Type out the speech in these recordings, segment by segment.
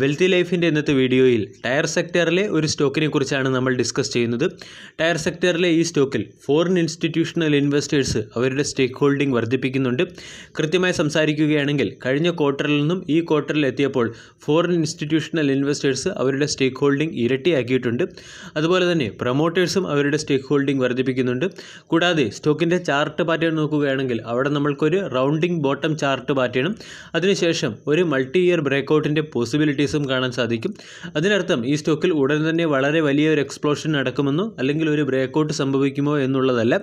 wealthy ലൈഫിൻ്റെ ഇന്നത്തെ വീഡിയോയിൽ ടയർ സെക്ടറിലെ ഒരു സ്റ്റോക്കിനെ കുറിച്ചാണ് നമ്മൾ ഡിസ്കസ് ചെയ്യുന്നത് ടയർ സെക്ടറിലെ ഈ സ്റ്റോക്കിൽ ഫോറിൻ ഇൻസ്റ്റിറ്റ്യൂഷണൽ ഇൻവെസ്റ്റേഴ്സ് അവരുടെ സ്റ്റേക്ക് ഹോൾഡിംഗ് വർദ്ധിപ്പിക്കുന്നുണ്ട് കൃത്യമായി സംസാരിക്കുകയാണെങ്കിൽ കഴിഞ്ഞ ക്വാർട്ടറിൽ നിന്നും ഈ ക്വാർട്ടറിൽ എത്തിയപ്പോൾ ഫോറിൻ ഇൻസ്റ്റിറ്റ്യൂഷണൽ ഇൻവെസ്റ്റേഴ്സ് അവരുടെ സ്റ്റേക്ക് ഹോൾഡിംഗ് ഇരട്ടിയാക്കിയിട്ടുണ്ട് അതുപോലെ തന്നെ പ്രൊമോട്ടേഴ്സും അവരുടെ സ്റ്റേക്ക് ഹോൾഡിംഗ് വർദ്ധിപ്പിക്കുന്നുണ്ട് കൂടാതെ സ്റ്റോക്കിൻ്റെ ചാർട്ട് പാറ്റേൺ നോക്കുകയാണെങ്കിൽ അവിടെ നമ്മൾക്കൊരു റൗണ്ടിംഗ് ബോട്ടം ചാർട്ട് പാറ്റേണും അതിനുശേഷം ഒരു മൾട്ടി ഇയർ ബ്രേക്കൗട്ടിൻ്റെ പോസിബിലിറ്റി പോസിബിലിറ്റീസും കാണാൻ സാധിക്കും അതിനർത്ഥം ഈ സ്റ്റോക്കിൽ ഉടൻ തന്നെ വളരെ വലിയ ഒരു എക്സ്പ്ലോഷൻ നടക്കുമെന്നോ അല്ലെങ്കിൽ ഒരു ബ്രേക്കൗട്ട് സംഭവിക്കുമോ എന്നുള്ളതല്ല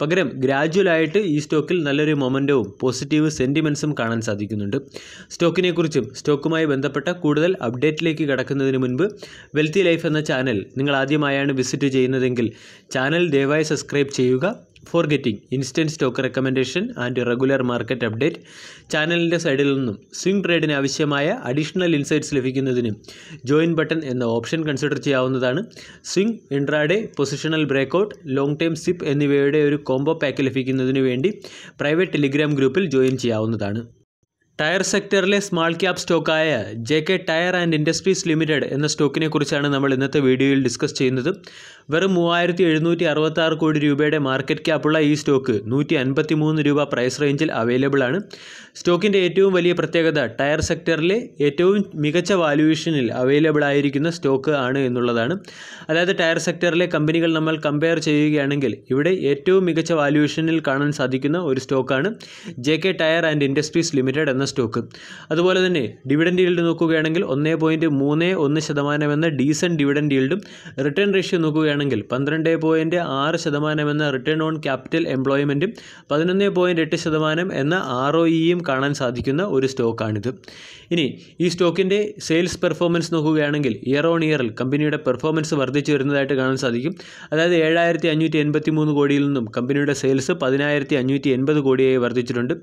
പകരം ഗ്രാജുവലായിട്ട് ഈ സ്റ്റോക്കിൽ നല്ലൊരു മൊമെൻറ്റവും പോസിറ്റീവ് സെൻറ്റിമെൻസും കാണാൻ സാധിക്കുന്നുണ്ട് സ്റ്റോക്കിനെക്കുറിച്ചും സ്റ്റോക്കുമായി ബന്ധപ്പെട്ട കൂടുതൽ അപ്ഡേറ്റിലേക്ക് കടക്കുന്നതിന് മുൻപ് വെൽത്തി ലൈഫ് എന്ന ചാനൽ നിങ്ങൾ ആദ്യമായാണ് വിസിറ്റ് ചെയ്യുന്നതെങ്കിൽ ചാനൽ ദയവായി സബ്സ്ക്രൈബ് ചെയ്യുക for getting instant stock recommendation and regular market update ചാനലിൻ്റെ സൈഡിൽ നിന്നും സ്വിംഗ് ട്രേഡിന് ആവശ്യമായ അഡീഷണൽ ഇൻസൈറ്റ്സ് ലഭിക്കുന്നതിന് ജോയിൻ ബട്ടൺ എന്ന ഓപ്ഷൻ കൺസിഡർ ചെയ്യാവുന്നതാണ് swing intraday positional breakout long term SIP എന്നിവയുടെ ഒരു കോംബോ പാക്ക് ലഭിക്കുന്നതിന് വേണ്ടി പ്രൈവറ്റ് ടെലിഗ്രാം ഗ്രൂപ്പിൽ ജോയിൻ ചെയ്യാവുന്നതാണ് ടയർ സെക്ടറിലെ സ്മാൾ ക്യാപ് സ്റ്റോക്കായ J K Tyre and Industries Limited എന്ന സ്റ്റോക്കിനെ കുറിച്ചാണ് നമ്മൾ ഇന്നത്തെ വീഡിയോയിൽ ഡിസ്കസ് ചെയ്യുന്നത് വെറും മൂവായിരത്തി എഴുന്നൂറ്റി അറുപത്താറ് കോടി രൂപയുടെ മാർക്കറ്റ് ക്യാപ്പുള്ള ഈ സ്റ്റോക്ക് നൂറ്റി അൻപത്തി മൂന്ന് രൂപ പ്രൈസ് റേഞ്ചിൽ അവൈലബിൾ ആണ് സ്റ്റോക്കിൻ്റെ ഏറ്റവും വലിയ പ്രത്യേകത ടയർ സെക്ടറിലെ ഏറ്റവും മികച്ച വാല്യുവേഷനിൽ അവൈലബിൾ ആയിരിക്കുന്ന സ്റ്റോക്ക് ആണ് എന്നുള്ളതാണ് അതായത് ടയർ സെക്ടറിലെ കമ്പനികൾ നമ്മൾ കമ്പയർ ചെയ്യുകയാണെങ്കിൽ ഇവിടെ ഏറ്റവും മികച്ച വാല്യുവേഷനിൽ കാണാൻ സാധിക്കുന്ന ഒരു സ്റ്റോക്കാണ് J K Tyre and Industries Limited എന്ന സ്റ്റോക്ക് അതുപോലെ തന്നെ ഡിവിഡൻഡ് ഈൽഡ് നോക്കുകയാണെങ്കിൽ ഒന്ന് പോയിൻറ്റ് മൂന്ന് ഒന്ന് ശതമാനം എന്ന ഡീസൻറ്റ് ഡിവിഡൻഡ് ഈൽഡും റിട്ടേൺ റേഷ്യോ നോക്കുകയാണെങ്കിൽ പന്ത്രണ്ട് പോയിൻറ്റ് ആറ് ശതമാനം എന്ന റിട്ടേൺ ഓൺ ക്യാപിറ്റൽ എംപ്ലോയ്മെൻറ്റും പതിനൊന്ന് പോയിൻറ്റ് എട്ട് ശതമാനം എന്ന ആർ ഒ ഇയും e കാണാൻ സാധിക്കുന്ന ഒരു സ്റ്റോക്കാണിത് ഇനി ഈ സ്റ്റോക്കിൻ്റെ സെയിൽസ് പെർഫോമൻസ് നോക്കുകയാണെങ്കിൽ ഇയർ ഓൺ ഇയറിൽ കമ്പനിയുടെ പെർഫോമൻസ് വർദ്ധിച്ചു വരുന്നതായിട്ട് കാണാൻ സാധിക്കും അതായത് ഏഴായിരത്തി അഞ്ഞൂറ്റി എൺപത്തി മൂന്ന് കോടിയിൽ നിന്നും കമ്പനിയുടെ സെയിൽസ് പതിനായിരത്തി അഞ്ഞൂറ്റി എൺപത് കോടിയായി വർദ്ധിച്ചിട്ടുണ്ട്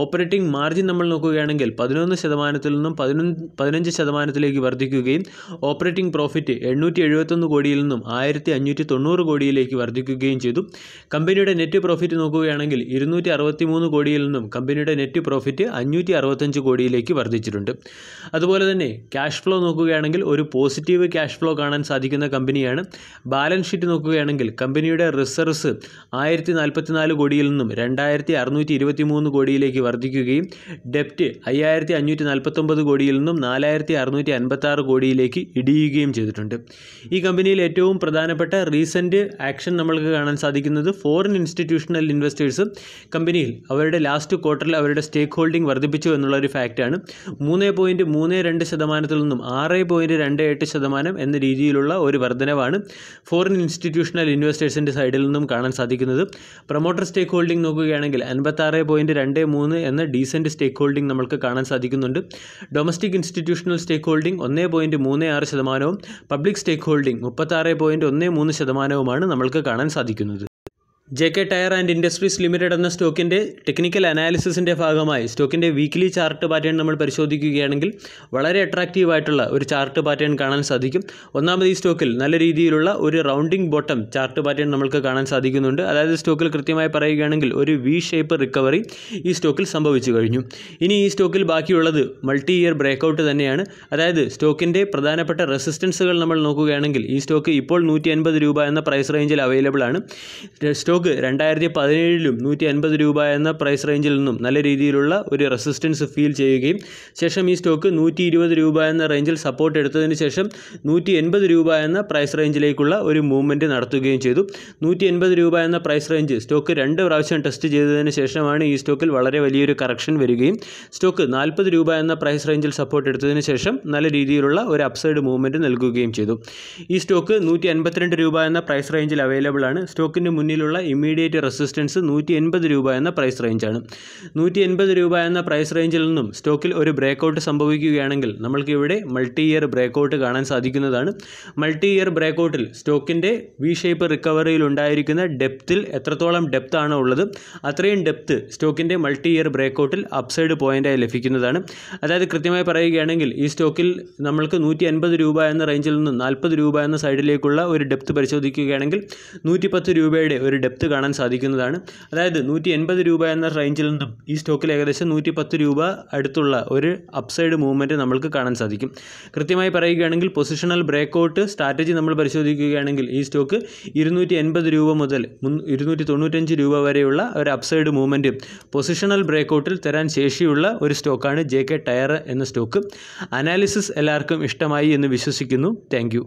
ഓപ്പറേറ്റിംഗ് മാർജിൻ നമ്മൾ നോക്കുകയാണെങ്കിൽ പതിനൊന്ന് ശതമാനത്തിൽ നിന്നും പതിനൊന്ന് പതിനഞ്ച് ശതമാനത്തിലേക്ക് വർദ്ധിക്കുകയും ഓപ്പറേറ്റിംഗ് പ്രോഫിറ്റ് എണ്ണൂറ്റി എഴുപത്തൊന്ന് കോടിയിൽ നിന്നും ആയിരത്തി അഞ്ഞൂറ്റി തൊണ്ണൂറ് കോടിയിലേക്ക് വർദ്ധിക്കുകയും ചെയ്തു കമ്പനിയുടെ നെറ്റ് പ്രോഫിറ്റ് നോക്കുകയാണെങ്കിൽ ഇരുന്നൂറ്റി അറുപത്തി മൂന്ന് കോടിയിൽ നിന്നും കമ്പനിയുടെ നെറ്റ് പ്രോഫിറ്റ് അഞ്ഞൂറ്റി അറുപത്തഞ്ച് കോടിയിലേക്ക് വർദ്ധിച്ചിട്ടുണ്ട് അതുപോലെ തന്നെ ക്യാഷ് ഫ്ലോ നോക്കുകയാണെങ്കിൽ ഒരു പോസിറ്റീവ് ക്യാഷ് ഫ്ലോ കാണാൻ സാധിക്കുന്ന കമ്പനിയാണ് ബാലൻസ് ഷീറ്റ് നോക്കുകയാണെങ്കിൽ കമ്പനിയുടെ റിസർവ്സ് ആയിരത്തി നാൽപ്പത്തിനാല് കോടിയിൽ നിന്നും രണ്ടായിരത്തി അറുന്നൂറ്റി ഇരുപത്തി മൂന്ന് കോടിയിലേക്ക് വർദ്ധിക്കുകയും ഡെപ്റ്റ് അയ്യായിരത്തി അഞ്ഞൂറ്റി നാൽപ്പത്തൊമ്പത് കോടിയിൽ നിന്നും നാലായിരത്തി അറുന്നൂറ്റി ആറ് കോടിയിലേക്ക് ഇടിയുകയും ചെയ്തിട്ടുണ്ട് ഈ കമ്പനിയിൽ ഏറ്റവും പ്രധാനപ്പെട്ട റീസെൻറ്റ് ആക്ഷൻ നമ്മൾക്ക് കാണാൻ സാധിക്കുന്നത് ഫോറിൻ ഇൻസ്റ്റിറ്റ്യൂഷണൽ ഇൻവെസ്റ്റേഴ്സ് കമ്പനിയിൽ അവരുടെ ലാസ്റ്റ് ക്വാർട്ടറിൽ അവരുടെ സ്റ്റേക്ക് ഹോൾഡിംഗ് വർദ്ധിപ്പിച്ചു എന്നുള്ള ഒരു ഫാക്റ്റാണ് മൂന്ന് പോയിൻറ്റ് മൂന്ന് രണ്ട് ശതമാനത്തിൽ നിന്നും ആറ് പോയിൻറ്റ് രണ്ട് എട്ട് ശതമാനം എന്ന രീതിയിലുള്ള ഒരു വർധനവാണ് ഫോറിൻ ഇൻസ്റ്റിറ്റ്യൂഷണൽ ഇൻവെസ്റ്റേഴ്സിൻ്റെ സൈഡിൽ നിന്നും കാണാൻ സാധിക്കുന്നത് പ്രൊമോട്ടർ സ്റ്റേക്ക് ഹോൾഡിംഗ് നോക്കുകയാണെങ്കിൽ അൻപത്താറ് പോയിൻറ്റ് രണ്ട് മൂന്ന് എന്ന ഡീസൻറ്റ് സ്റ്റേക്ക് ഹോൾഡിംഗ് ഹോൾഡിംഗ് നമുക്ക് കാണാൻ സാധിക്കുന്നുണ്ട് ഡൊമസ്റ്റിക് ഇൻസ്റ്റിറ്റ്യൂഷണൽ സ്റ്റേക്ക് ഹോൾഡിംഗ് ഒന്നേ പോയിൻറ്റ് മൂന്ന് ആറ് ശതമാനവും പബ്ലിക് സ്റ്റേക്ക് ഹോൾഡിംഗ് മുപ്പത്താറ് പോയിൻറ്റ് ഒന്ന് മൂന്ന് ശതമാനവുമാണ് നമ്മൾക്ക് കാണാൻ സാധിക്കുന്നത് J K Tyre and Industries Limited എന്ന സ്റ്റോക്കിൻ്റെ ടെക്നിക്കൽ അനാലിസിസിൻ്റെ ഭാഗമായി സ്റ്റോക്കിൻ്റെ വീക്ക്ലി ചാർട്ട് പാറ്റേൺ നമ്മൾ പരിശോധിക്കുകയാണെങ്കിൽ വളരെ അട്രാക്റ്റീവ് ആയിട്ടുള്ള ഒരു ചാർട്ട് പാറ്റേൺ കാണാൻ സാധിക്കും ഒന്നാമത് ഈ സ്റ്റോക്കിൽ നല്ല രീതിയിലുള്ള ഒരു റൗണ്ടിങ് ബോട്ടം ചാർട്ട് പാറ്റേൺ നമുക്ക് കാണാൻ സാധിക്കുന്നുണ്ട് അതായത് സ്റ്റോക്കിൽ കൃത്യമായി പറയുകയാണെങ്കിൽ ഒരു വി ഷേപ്പ് റിക്കവറി ഈ സ്റ്റോക്കിൽ സംഭവിച്ചു കഴിഞ്ഞു ഇനി ഈ സ്റ്റോക്കിൽ ബാക്കിയുള്ളത് മൾട്ടി ഇയർ ബ്രേക്കൗട്ട് തന്നെയാണ് അതായത് സ്റ്റോക്കിൻ്റെ പ്രധാനപ്പെട്ട റെസിസ്റ്റൻസുകൾ നമ്മൾ നോക്കുകയാണെങ്കിൽ ഈ സ്റ്റോക്ക് ഇപ്പോൾ നൂറ്റി രൂപ എന്ന പ്രൈസ് റേഞ്ചിൽ അവൈലബിൾ ആണ് സ്റ്റോക്ക് സ്റ്റോക്ക് രണ്ടായിരത്തി പതിനേഴിലും നൂറ്റി അൻപത് രൂപ എന്ന പ്രൈസ് റേഞ്ചിൽ നിന്നും നല്ല രീതിയിലുള്ള ഒരു റെസിസ്റ്റൻസ് ഫീൽ ചെയ്യുകയും ശേഷം ഈ സ്റ്റോക്ക് നൂറ്റി ഇരുപത് രൂപ എന്ന റേഞ്ചിൽ സപ്പോർട്ട് എടുത്തതിന് ശേഷം നൂറ്റി എൺപത് രൂപ എന്ന പ്രൈസ് റേഞ്ചിലേക്കുള്ള ഒരു മൂവ്മെൻറ്റ് നടത്തുകയും ചെയ്തു നൂറ്റി എൺപത് രൂപ എന്ന പ്രൈസ് റേഞ്ച് സ്റ്റോക്ക് രണ്ട് പ്രാവശ്യം ടെസ്റ്റ് ചെയ്തതിന് ശേഷമാണ് ഈ സ്റ്റോക്കിൽ വളരെ വലിയൊരു കറക്ഷൻ വരികയും സ്റ്റോക്ക് നാൽപ്പത് രൂപ എന്ന പ്രൈസ് റേഞ്ചിൽ സപ്പോർട്ട് എടുത്തതിന് ശേഷം നല്ല രീതിയിലുള്ള ഒരു അപ്സൈഡ് മൂവ്മെൻറ്റ് നൽകുകയും ചെയ്തു ഈ സ്റ്റോക്ക് നൂറ്റി രൂപ എന്ന പ്രൈസ് റേഞ്ചിൽ അവൈലബിൾ ആണ് സ്റ്റോക്കിൻ്റെ മുന്നിലുള്ള ഇമ്മീഡിയറ്റ് റെസിസ്റ്റൻസ് നൂറ്റി എൺപത് രൂപ എന്ന പ്രൈസ് റേഞ്ചാണ് നൂറ്റി എൺപത് രൂപ എന്ന പ്രൈസ് റേഞ്ചിൽ നിന്നും സ്റ്റോക്കിൽ ഒരു ബ്രേക്കൗട്ട് സംഭവിക്കുകയാണെങ്കിൽ നമ്മൾക്ക് ഇവിടെ മൾട്ടി ഇയർ ബ്രേക്കൗട്ട് കാണാൻ സാധിക്കുന്നതാണ് മൾട്ടി ഇയർ ബ്രേക്കൗട്ടിൽ സ്റ്റോക്കിൻ്റെ വി ഷേപ്പ് റിക്കവറിയിൽ ഉണ്ടായിരിക്കുന്ന ഡെപ്തിൽ എത്രത്തോളം ഡെപ്ത് ആണ് ഉള്ളത് അത്രയും ഡെപ്ത് സ്റ്റോക്കിൻ്റെ മൾട്ടി ഇയർ ബ്രേക്കൗട്ടിൽ അപ്സൈഡ് പോയിൻ്റായി ലഭിക്കുന്നതാണ് അതായത് കൃത്യമായി പറയുകയാണെങ്കിൽ ഈ സ്റ്റോക്കിൽ നമ്മൾക്ക് നൂറ്റി അൻപത് രൂപ എന്ന റേഞ്ചിൽ നിന്ന് നാൽപ്പത് രൂപ എന്ന സൈഡിലേക്കുള്ള ഒരു ഡെപ്ത് പരിശോധിക്കുകയാണെങ്കിൽ നൂറ്റിപ്പത്ത് രൂപയുടെ ഒരു ഡെപ്ത് എടുത്ത് കാണാൻ സാധിക്കുന്നതാണ് അതായത് നൂറ്റി എൺപത് രൂപ എന്ന റേഞ്ചിൽ നിന്നും ഈ സ്റ്റോക്കിൽ ഏകദേശം നൂറ്റി പത്ത് രൂപ അടുത്തുള്ള ഒരു അപ്സൈഡ് മൂവ്മെൻറ്റ് നമുക്ക് കാണാൻ സാധിക്കും കൃത്യമായി പറയുകയാണെങ്കിൽ പൊസിഷണൽ ബ്രേക്കൗട്ട് സ്ട്രാറ്റജി നമ്മൾ പരിശോധിക്കുകയാണെങ്കിൽ ഈ സ്റ്റോക്ക് ഇരുന്നൂറ്റി എൺപത് രൂപ മുതൽ ഇരുന്നൂറ്റി തൊണ്ണൂറ്റഞ്ച് രൂപ വരെയുള്ള ഒരു അപ്സൈഡ് മൂവ്മെൻറ്റ് പൊസിഷണൽ ബ്രേക്കൗട്ടിൽ തരാൻ ശേഷിയുള്ള ഒരു സ്റ്റോക്കാണ് ജെ കെ ടയർ എന്ന സ്റ്റോക്ക് അനാലിസിസ് എല്ലാവർക്കും ഇഷ്ടമായി എന്ന് വിശ്വസിക്കുന്നു താങ്ക്